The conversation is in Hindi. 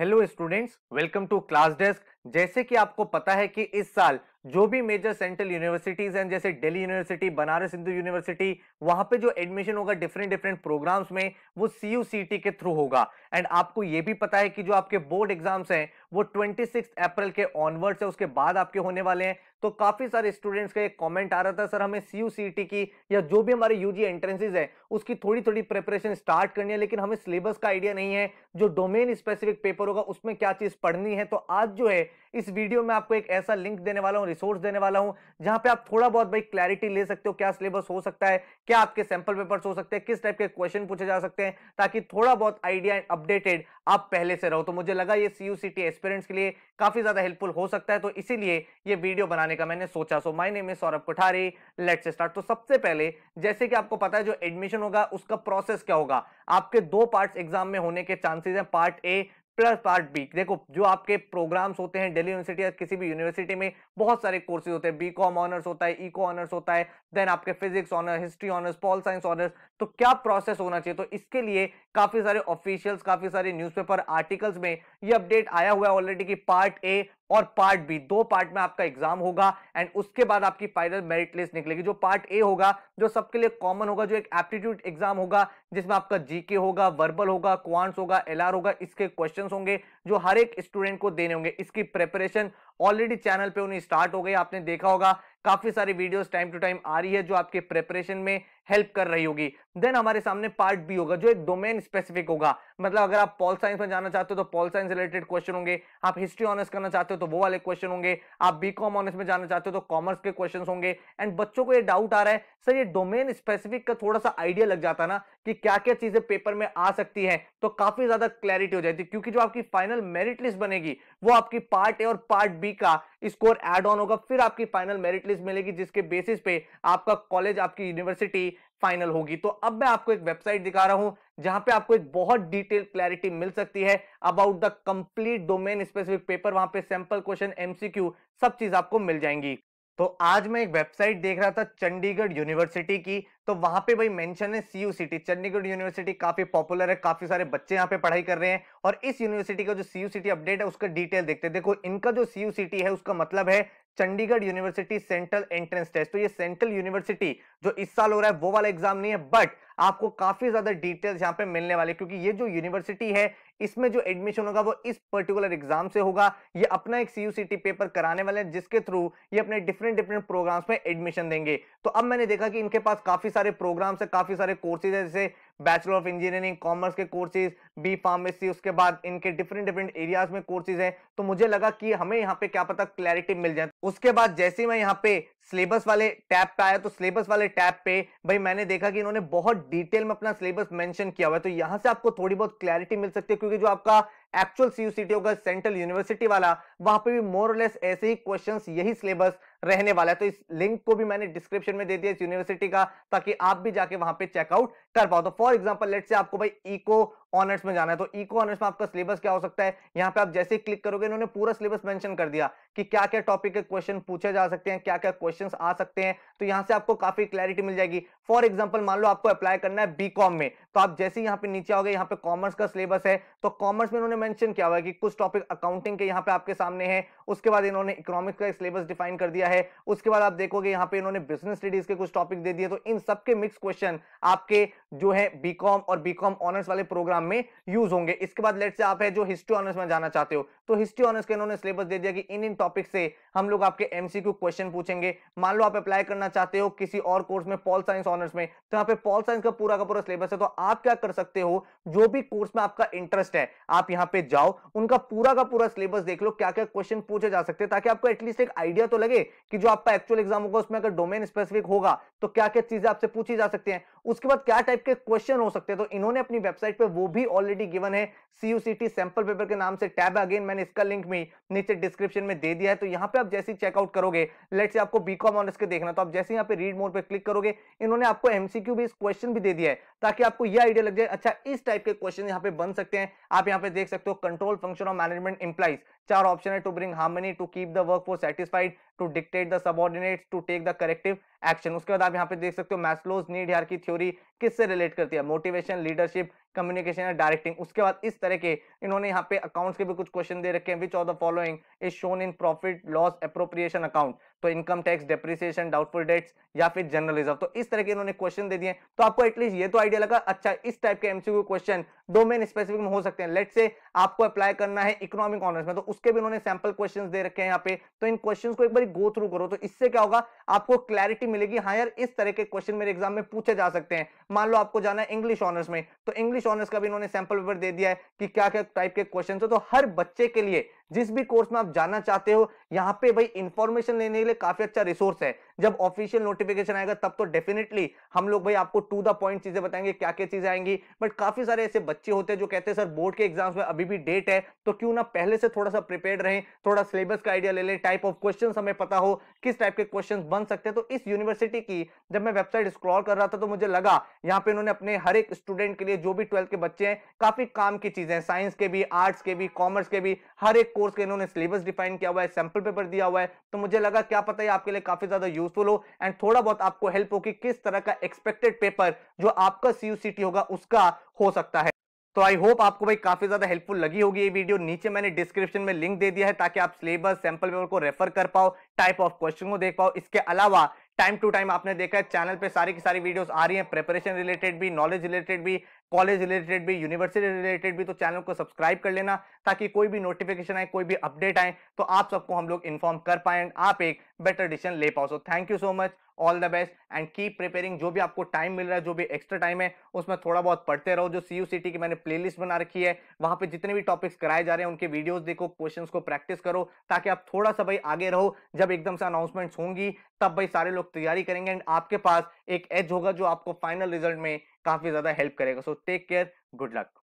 Hello students, welcome to class desk जैसे कि आपको पता है कि इस साल जो भी मेजर सेंट्रल यूनिवर्सिटीज हैं जैसे दिल्ली यूनिवर्सिटी बनारस हिंदू यूनिवर्सिटी वहां पे जो एडमिशन होगा डिफरेंट डिफरेंट प्रोग्राम्स में वो सी यू सी टी के थ्रू होगा एंड आपको ये भी पता है कि जो आपके बोर्ड एग्जाम्स हैं वो ट्वेंटी सिक्स अप्रैल के ऑनवर्ड्स है उसके बाद आपके होने वाले हैं तो काफी सारे स्टूडेंट्स का एक कॉमेंट आ रहा था सर हमें सी यू सी टी की या जो भी हमारे यू जी एंट्रेंसेज है उसकी थोड़ी थोड़ी प्रिपरेशन स्टार्ट करनी है लेकिन हमें सिलेबस का आइडिया नहीं है जो डोमेन स्पेसिफिक पेपर होगा उसमें क्या चीज पढ़नी है तो आज जो है इस वीडियो में आपको एक ऐसा लिंक देने वाला हूँ रिसोर्स देने वाला हूँ जहां पे आप थोड़ा बहुत भाई क्लैरिटी ले सकते हो क्या सिलेबस हो सकता है क्या आपके सैंपल पेपर्स हो सकते हैं किस टाइप के क्वेश्चन पूछे जा सकते हैं ताकि थोड़ा बहुत आइडिया अपडेटेड आप पहले से रहो तो मुझे लगा ये सी यू एस्पिरेंट्स के लिए काफी ज्यादा हेल्पफुल हो सकता है तो इसीलिए ये वीडियो बनाने का मैंने सोचा so my name Saurabh Kothari let's start तो सबसे पहले जैसे कि आपको पता है जो एडमिशन होगा उसका प्रोसेस क्या होगा आपके दो पार्ट एग्जाम में होने के चांसेस हैं part A plus part B देखो जो आपके प्रोग्राम्स होते हैं दिल्ली यूनिवर्सिटी या किसी भी यूनिवर्सिटी में बहुत सारे कोर्सेज होते हैं बी कॉम ऑनर्स होता है इको e ऑनर्स होता है देन आपके physics honour history honours pol science honours तो क्या प्रोसेस होना चाहिए तो इसके लिए काफी सारे ऑफिशियल्स काफी सारे न्यूज़पेपर आर्टिकल्स में ये अपडेट आया हुआ है ऑलरेडी कि पार्ट ए और पार्ट बी दो पार्ट में आपका एग्जाम होगा एंड उसके बाद आपकी फाइनल मेरिट लिस्ट निकलेगी जो पार्ट ए होगा जो सबके लिए कॉमन होगा जो एक एप्टीट्यूड एग्जाम होगा जिसमें आपका जीके होगा वर्बल होगा क्वांट्स होगा एलआर होगा इसके क्वेश्चंस होंगे जो हर एक स्टूडेंट को देने होंगे इसकी प्रेपरेशन ऑलरेडी चैनल पे उन्हें स्टार्ट हो गई आपने देखा होगा काफी सारी वीडियोस टाइम टू टाइम आ रही है जो आपके प्रिपरेशन में हेल्प कर रही होगी देन हमारे सामने पार्ट बी होगा जो एक डोमेन स्पेसिफिक होगा मतलब अगर आप पॉल साइंस में जाना चाहते हो तो पॉल साइंस रिलेटेड क्वेश्चन होंगे आप हिस्ट्री ऑनर्स करना चाहते हो तो वो वाले क्वेश्चन होंगे आप बी कॉम ऑनर्स में जाना चाहते हो तो कॉमर्स के क्वेश्चन होंगे एंड बच्चों को ये डाउट आ रहा है सर ये डोमेन स्पेसिफिक का थोड़ा सा आइडिया लग जाता ना कि क्या क्या चीजें पेपर में आ सकती है तो काफी ज्यादा क्लैरिटी हो जाती है क्योंकि जो आपकी फाइनल मेरिट लिस्ट बनेगी वो आपकी पार्ट ए और पार्ट बी बी का स्कोर एड ऑन होगा फिर आपकी फाइनल मेरिट लिस्ट मिलेगी जिसके बेसिस पे आपका कॉलेज आपकी यूनिवर्सिटी फाइनल होगी तो अब मैं आपको एक वेबसाइट दिखा रहा हूं जहां पे आपको एक बहुत डिटेल क्लैरिटी मिल सकती है about the complete domain specific paper वहां पे सैंपल क्वेश्चन एमसीक्यू सब चीज आपको मिल जाएंगी तो आज मैं एक वेबसाइट देख रहा था चंडीगढ़ यूनिवर्सिटी की तो वहां पे भाई मेंशन है सी सिटी चंडीगढ़ यूनिवर्सिटी काफी पॉपुलर है काफी सारे बच्चे यहाँ पे पढ़ाई कर रहे हैं और इस यूनिवर्सिटी का जो सी सिटी अपडेट है उसका डिटेल देखते हैं देखो इनका जो सी सिटी है उसका मतलब है Chandigarh university central entrance test तो ये सेंट्रल यूनिवर्सिटी जो इस साल हो रहा है वो वाला एग्जाम नहीं है बट आपको काफी ज्यादा डिटेल्स यहाँ पे मिलने वाले क्योंकि ये जो यूनिवर्सिटी है इसमें जो एडमिशन होगा वो इस पर्टिकुलर एग्जाम से होगा ये अपना एक सीयूसीटी पेपर कराने वाले हैं जिसके थ्रू ये अपने डिफरेंट डिफरेंट प्रोग्राम्स में एडमिशन देंगे तो अब मैंने देखा कि इनके पास काफी सारे प्रोग्राम्स है काफी सारे कोर्सेज है जैसे बैचलर ऑफ इंजीनियरिंग कॉमर्स के कोर्सेज बी फार्मेसी उसके बाद इनके डिफरेंट डिफरेंट एरियाज में कोर्सेज हैं तो मुझे लगा कि हमें यहाँ पे क्या पता क्लैरिटी मिल जाए उसके बाद जैसे मैं यहाँ पे सिलेबस वाले टैब पे आया तो सिलेबस वाले टैब पे भाई मैंने देखा कि इन्होंने बहुत डिटेल में अपना सिलेबस मेंशन किया हुआ है तो यहाँ से आपको थोड़ी बहुत क्लैरिटी मिल सकती है क्योंकि जो आपका एक्चुअल सीयूसी होगा सेंट्रल यूनिवर्सिटी वाला वहां पे भी मोरलेस ऐसे ही क्वेश्चंस यही सिलेबस रहने वाला है तो इस लिंक को भी मैंने डिस्क्रिप्शन में दे दिया इस यूनिवर्सिटी का ताकि आप भी जाके वहां पे चेकआउट कर पाओ तो फॉर एग्जाम्पल लेट से आपको भाई इको ऑनर्स में जाना है तो इको ऑनर्स में आपका सिलेबस क्या हो सकता है यहाँ पे आप जैसे ही क्लिक करोगे इन्होंने पूरा सिलेबस मेंशन कर दिया कि क्या क्या टॉपिक के क्वेश्चन पूछे जा सकते हैं क्या क्या क्वेश्चन आ सकते हैं तो यहाँ से आपको काफी क्लैरिटी मिल जाएगी फॉर एग्जाम्पल मान लो आपको अप्लाई करना है बी में तो आप जैसे यहाँ पे नीचे आओगे यहाँ पे कॉमर्स का सिलेबस है तो कॉमर्स में इन्होंने मेंशन किया हुआ है कि कुछ टॉपिक अकाउंटिंग के यहाँ पे आपके सामने है उसके बाद इन्होंने इकोनॉमिक्स का सिलेबस डिफाइन कर दिया है उसके बाद आप देखोगे यहाँ पे इन्होंने बिजनेस स्टडीज के कुछ टॉपिक दे दिए तो इन सबके मिक्स क्वेश्चन आपके जो है बीकॉम और बीकॉम ऑनर्स वाले प्रोग्राम एग्जाम में यूज होंगे इसके बाद लेट से आप है जो हिस्ट्री ऑनर्स में जाना चाहते हो तो हिस्ट्री ऑनर्स के इन्होंने सिलेबस दे दिया कि इन इन टॉपिक से हम लोग आपके एमसीक्यू क्वेश्चन पूछेंगे मान लो आप अप्लाई करना चाहते हो किसी और कोर्स में पॉल साइंस ऑनर्स में तो यहाँ पे पॉल साइंस का पूरा का पूरा सिलेबस है तो आप क्या कर सकते हो जो भी कोर्स में आपका इंटरेस्ट है आप यहाँ पे जाओ उनका पूरा का पूरा सिलेबस देख लो क्या क्या क्वेश्चन पूछे जा सकते हैं ताकि आपको एटलीस्ट एक आइडिया तो लगे कि जो आपका एक्चुअल एग्जाम होगा उसमें अगर डोमेन स्पेसिफिक होगा तो क्या क्या चीजें आपसे पूछी जा सकती है उसके बाद क्या टाइप के क्वेश्चन हो सकते हैं तो इन्होंने अपनी वेबसाइट पर वो भी ऑलरेडी गिवन है सीयूसीटी सैंपल पेपर के नाम से टैब अगेन मैंने इसका लिंक में नीचे डिस्क्रिप्शन में दे दिया है तो यहाँ पे आप जैसे चेकआउट करोगे लेट से आपको बीकॉम ऑनर्स के देखना तो आप जैसे यहाँ पे रीड मोड पे क्लिक करोगे इन्होंने आपको एमसीक्यू भी इस क्वेश्चन भी दे दिया है ताकि आपको यह आइडिया लग जाए अच्छा इस टाइप के क्वेश्चन यहाँ पे बन सकते हैं आप यहाँ पे देख सकते हो control function of management employees चार ऑप्शन है to bring harmony to keep the workforce satisfied to dictate the subordinate to take the corrective action उसके बाद आप यहाँ पे देख सकते हो मैस्लोज नीड यार की थ्योरी किससे रिलेट करती है motivation leadership communication and directing उसके बाद इस तरह के इन्होंने यहाँ पे अकाउंट्स के भी कुछ क्वेश्चन दे रखे हैं which of the following is shown in profit loss appropriation account तो income tax depreciation doubtful debts या फिर जनरल रिजर्व तो इस तरह के इन्होंने क्वेश्चन दे दिए तो आपको एटलीस्ट ये तो आइडिया लगा अच्छा इस टाइप के एमसीक्यू क्वेश्चन डोमेन स्पेसिफिक में हो सकते हैं लेट से आपको अप्लाई करना है इकोनॉमिक ऑनर्स में तो उसके भी उन्होंने सैंपल क्वेश्चन दे रखे हैं यहाँ पे तो इन क्वेश्चन को एक बार गो थ्रू करो तो इससे क्या होगा आपको क्लैरिटी मिलेगी हाँ यार इस तरह के क्वेश्चन मेरे एग्जाम में पूछे जा सकते हैं मान लो आपको जाना है इंग्लिश ऑनर्स में तो इंग्लिश ऑनर्स का भी इन्होंने सैंपल पेपर दे दिया है कि क्या क्या टाइप के क्वेश्चन है तो हर बच्चे के लिए जिस भी कोर्स में आप जाना चाहते हो यहाँ पे भाई इंफॉर्मेशन लेने के लिए काफी अच्छा रिसोर्स है जब ऑफिशियल नोटिफिकेशन आएगा तब तो डेफिनेटली हम लोग भाई आपको टू द पॉइंट चीजें बताएंगे क्या क्या चीजें आएंगी बट काफी सारे ऐसे बच्चे होते हैं जो कहते हैं सर बोर्ड के एग्जाम्स में अभी भी डेट है तो क्यों ना पहले से थोड़ा सा प्रिपेयर रहे थोड़ा सिलेबस का आइडिया ले लें टाइप ऑफ क्वेश्चन हमें पता हो किस टाइप के क्वेश्चन बन सकते हैं तो इस यूनिवर्सिटी की जब मैं वेबसाइट स्क्रॉल कर रहा था तो मुझे लगा यहाँ पे इन्होंने अपने हर एक स्टूडेंट के लिए जो भी ट्वेल्थ के बच्चे हैं काफी काम की चीजें साइंस के भी आर्ट्स के भी कॉमर्स के भी हर एक कोर्स के इन्होंने सिलेबस डिफाइन किया हुआ है सैंपल पेपर दिया हुआ है तो मुझे लगा क्या पता है आपके लिए काफी ज्यादा यूज यूजफुल हो एंड थोड़ा बहुत आपको हेल्प हो कि किस तरह का एक्सपेक्टेड पेपर जो आपका सीयूसीटी होगा उसका हो सकता है तो आई होप आपको भाई काफी ज्यादा हेल्पफुल लगी होगी ये वीडियो नीचे मैंने डिस्क्रिप्शन में लिंक दे दिया है ताकि आप सिलेबस सैंपल पेपर को रेफर कर पाओ टाइप ऑफ क्वेश्चन को देख पाओ इसके अलावा टाइम टू टाइम आपने देखा है चैनल पे सारी की सारी वीडियोस आ रही हैं प्रिपरेशन रिलेटेड भी नॉलेज रिलेटेड भी कॉलेज रिलेटेड भी यूनिवर्सिटी रिलेटेड भी तो चैनल को सब्सक्राइब कर लेना ताकि कोई भी नोटिफिकेशन आए कोई भी अपडेट आए तो आप सबको हम लोग इन्फॉर्म कर पाए आप एक बेटर डिसीजन ले पाओ so thank you so much all the best and keep preparing जो भी आपको टाइम मिल रहा है जो भी एक्स्ट्रा टाइम है उसमें थोड़ा बहुत पढ़ते रहो जो सी यू सी टी की मैंने लिस्ट बना रखी है वहां पे जितने भी टॉपिक्स कराए जा रहे हैं उनके वीडियोज देखो क्वेश्चन को प्रैक्टिस करो ताकि आप थोड़ा सा भाई आगे रहो जब एकदम से अनाउंसमेंट्स होंगी तब भाई सारे लोग तैयारी करेंगे एंड आपके पास एक एज होगा जो आपको फाइनल रिजल्ट में काफ़ी ज़्यादा हेल्प करेगा so take care good luck